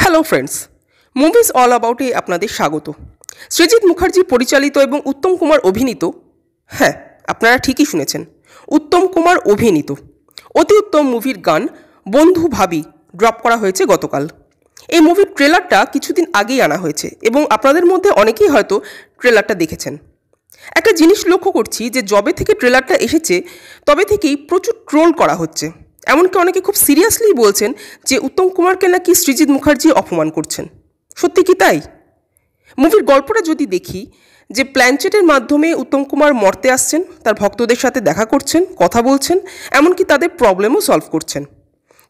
hello friends movies all অ্যাবাউটে আপনাদের স্বাগত সৃজিৎ মুখার্জি পরিচালিত এবং উত্তম কুমার অভিনীত হ্যাঁ আপনারা ঠিকই শুনেছেন উত্তম কুমার অভিনীত অতি উত্তম মুভির গান বন্ধু ভাবি ড্রপ করা হয়েছে গতকাল এই মুভির ট্রেলারটা কিছুদিন আগেই আনা হয়েছে এবং আপনাদের মধ্যে অনেকেই হয়তো ট্রেলারটা দেখেছেন একটা জিনিস লক্ষ্য করছি যে জবে থেকে ট্রেলারটা এসেছে তবে থেকেই প্রচুর ট্রোল করা হচ্ছে এমনকি অনেকে খুব সিরিয়াসলি বলছেন যে উত্তম কুমারকে নাকি সৃজিৎ মুখার্জি অপমান করছেন সত্যি কি তাই মুভির গল্পটা যদি দেখি যে প্ল্যানচেটের মাধ্যমে উত্তম কুমার মর্তে আসছেন তার ভক্তদের সাথে দেখা করছেন কথা বলছেন এমনকি তাদের প্রবলেমও সলভ করছেন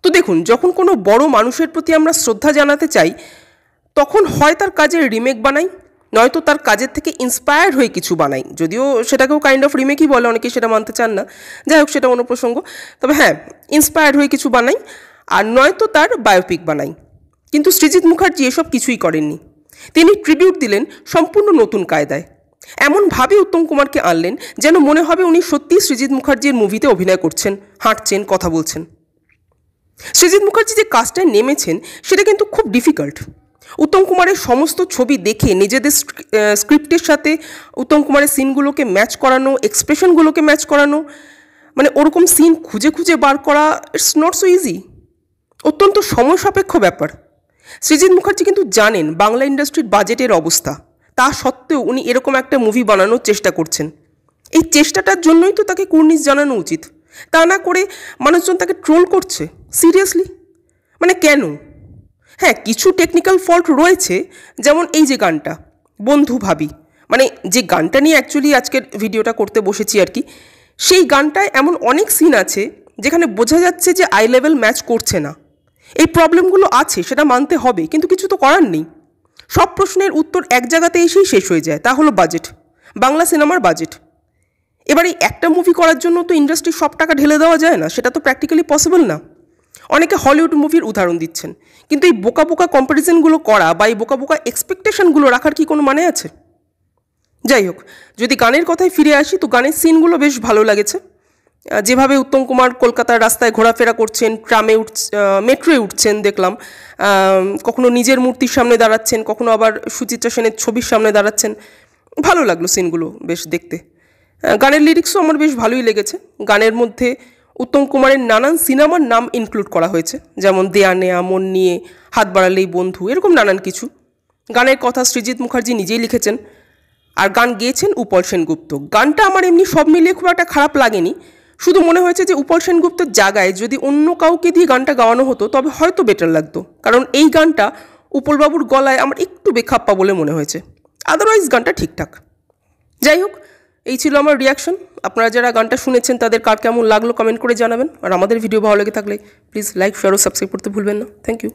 তো দেখুন যখন কোনো বড় মানুষের প্রতি আমরা শ্রদ্ধা জানাতে চাই তখন হয় তার কাজের রিমেক বানাই নয়তো তার কাজের থেকে ইন্সপায়ার্ড হয়ে কিছু বানাই যদিও সেটাকেও কাইন্ড অফ রিমেকই বলে অনেকে সেটা মানতে চান না যাই হোক সেটা অন্য প্রসঙ্গ তবে হ্যাঁ ইন্সপায়ার্ড হয়ে কিছু বানাই আর নয়তো তার বায়োপিক বানাই কিন্তু সৃজিৎ মুখার্জি এসব কিছুই করেননি তিনি ট্রিবিউট দিলেন সম্পূর্ণ নতুন কায়দায় এমনভাবে উত্তম কুমারকে আনলেন যেন মনে হবে উনি সত্যি সৃজিৎ মুখার্জির মুভিতে অভিনয় করছেন হাঁটছেন কথা বলছেন সৃজিৎ মুখার্জি যে কাজটায় নেমেছেন সেটা কিন্তু খুব ডিফিকাল্ট উত্তম কুমারের সমস্ত ছবি দেখে নিজেদের স্ক্রিপ্টের সাথে উত্তম কুমারের সিনগুলোকে ম্যাচ করানো এক্সপ্রেশনগুলোকে ম্যাচ করানো মানে ওরকম সিন খুঁজে খুঁজে বার করা ইটস নট সো ইজি অত্যন্ত সময় সাপেক্ষ ব্যাপার সৃজিত মুখার্জি কিন্তু জানেন বাংলা ইন্ডাস্ট্রির বাজেটের অবস্থা তা সত্ত্বেও উনি এরকম একটা মুভি বানানোর চেষ্টা করছেন এই চেষ্টাটার জন্যই তো তাকে কুর্নিশ জানানো উচিত তা না করে মানুষজন তাকে ট্রোল করছে সিরিয়াসলি মানে কেন হ্যাঁ কিছু টেকনিক্যাল ফল্ট রয়েছে যেমন এই যে গানটা বন্ধু ভাবি মানে যে গানটা নিয়ে অ্যাকচুয়ালি আজকের ভিডিওটা করতে বসেছি আর কি সেই গানটায় এমন অনেক সিন আছে যেখানে বোঝা যাচ্ছে যে আই লেভেল ম্যাচ করছে না এই প্রবলেমগুলো আছে সেটা মানতে হবে কিন্তু কিছু তো করার নেই সব প্রশ্নের উত্তর এক জায়গাতে এসেই শেষ হয়ে যায় তা হলো বাজেট বাংলা সিনেমার বাজেট এবার এই একটা মুভি করার জন্য তো ইন্ডাস্ট্রির সব টাকা ঢেলে দেওয়া যায় না সেটা তো প্র্যাকটিক্যালি পসিবল না অনেকে হলিউড মুভির উদাহরণ দিচ্ছেন কিন্তু এই বোকা বোকা কম্পারিজনগুলো করা বা এই বোকা বোকা এক্সপেকটেশনগুলো রাখার কি কোনো মানে আছে যাই হোক যদি গানের কথায় ফিরে আসি তো গানের সিনগুলো বেশ ভালো লাগেছে যেভাবে উত্তম কুমার কলকাতার রাস্তায় ঘোরাফেরা করছেন ট্রামে উঠ মেট্রোয়ে উঠছেন দেখলাম কখনো নিজের মূর্তির সামনে দাঁড়াচ্ছেন কখনো আবার সুচিত্রা সেনের ছবির সামনে দাঁড়াচ্ছেন ভালো লাগলো সিনগুলো বেশ দেখতে গানের লিরিক্সও আমার বেশ ভালোই লেগেছে গানের মধ্যে উত্তম কুমারের নানান সিনেমার নাম ইনক্লুড করা হয়েছে যেমন দেয়া নেয়া মন নিয়ে হাত বাড়ালেই বন্ধু এরকম নানান কিছু গানের কথা সৃজিৎ মুখার্জি নিজেই লিখেছেন আর গান গেয়েছেন উপল সেনগুপ্ত গানটা আমার এমনি সব মিলিয়ে খুব একটা খারাপ লাগেনি শুধু মনে হয়েছে যে উপল সেনগুপ্তর জায়গায় যদি অন্য কাউকে দিয়ে গানটা গাওয়ানো হতো তবে হয়তো বেটার লাগতো কারণ এই গানটা উপলবাবুর গলায় আমার একটু বেখাপ্পা বলে মনে হয়েছে আদারওয়াইজ গানটা ঠিকঠাক যাই হোক এই ছিল আমার রিয়াকশন আপনারা যারা গানটা শুনেছেন তাদের কার কেমন লাগলো কমেন্ট করে জানাবেন আর আমাদের ভিডিও ভালো লেগে থাকলে প্লিজ লাইক শেয়ার ও সাবস্ক্রাইব করতে ভুলবেন না থ্যাংক ইউ